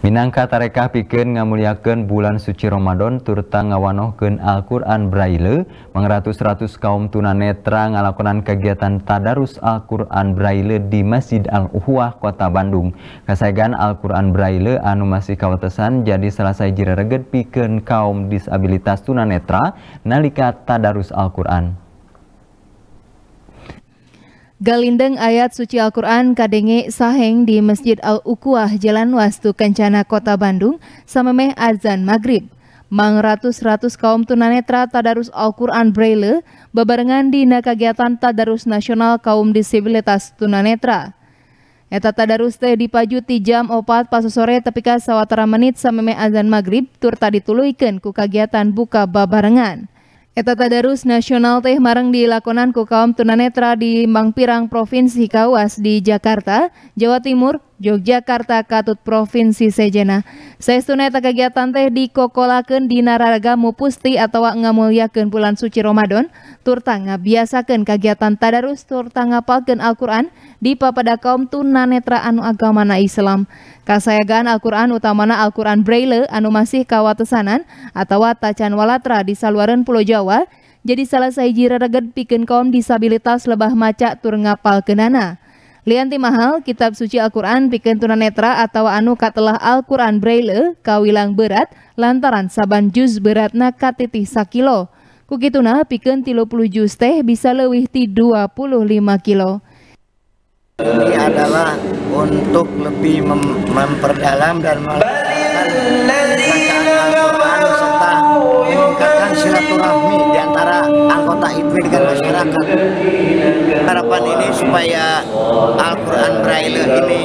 Minangka tarekah pikeun ngamuliakeun bulan suci Ramadan turta ngawanohkeun Al-Qur'an Braille, mangratus-ratus kaum tunanetra ngalakonan kegiatan tadarus Al-Qur'an Braille di Masjid Al-Uhwah, Kota Bandung. Kasaegan Al-Qur'an Braille anu masih kawatesan jadi selesai jira reged pikeun kaum disabilitas tunanetra nalika tadarus Al-Qur'an. Galindeng ayat suci Al-Quran kadenge saheng di Masjid al ukuah Jalan Wastu Kencana Kota Bandung samemeh azan maghrib. Mang ratus-ratus kaum tunanetra tadarus Al-Quran Braille bebarengan di kegiatan tadarus nasional kaum disabilitas tunanetra. Eta tadarus teh dipaju ti jam opat pas sore tapi sawatara menit samemeh azan maghrib tur tadi iken ku kegiatan buka babarengan. Eta Tadarus Nasional teh mareng dilakonan ku kaum tunanetra di Mangpirang Provinsi Kawas di Jakarta, Jawa Timur Yogyakarta Katut Provinsi Sejena. Saya eta kegiatan teh Kokolaken di Nararaga Mupusti atau ngamulyakeun bulan suci Ramadan, Turtanga biasakan kegiatan tadarus turtanga palken Al-Qur'an di papada kaum tunanetra anu agamana Islam. Kasayagan Al-Qur'an utamana Al-Qur'an Braille anu masih kawatesanan atau tacan walatra di saluaran Pulau Jawa jadi salah saiji degan piken kaum disabilitas lebah maca tur kenana. Lianti mahal kitab suci Al-Qur'an pikeun tunanetra atau anu katelah Al-Qur'an braille kawilang berat lantaran saban juz beratna katitih sakilo. Kukituna pikeun 30 juz teh bisa lebih ti 25 kilo. Ini adalah untuk lebih mem memperdalam dan melakukan pendidikan masyarakat. Harapan ini supaya Al-Quran Braille ini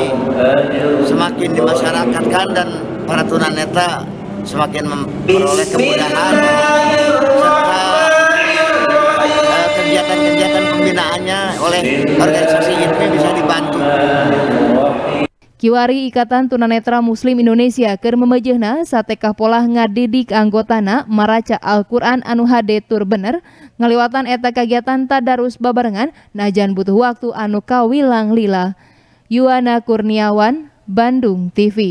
semakin dimasyarakatkan dan para tunanetra semakin memperoleh kemudahan serta eh, kegiatan-kegiatan pembinaannya oleh organisasi ini bisa dibangun Kiwari Ikatan Tunanetra Muslim Indonesia ker memejehna satekah pola ngadidik anggotana maraca Al-Quran anu hade tur bener ngaliwatan eta kegiatan tadarus babarengan najan butuh waktu anu kawilang lila. Yuana Kurniawan, Bandung TV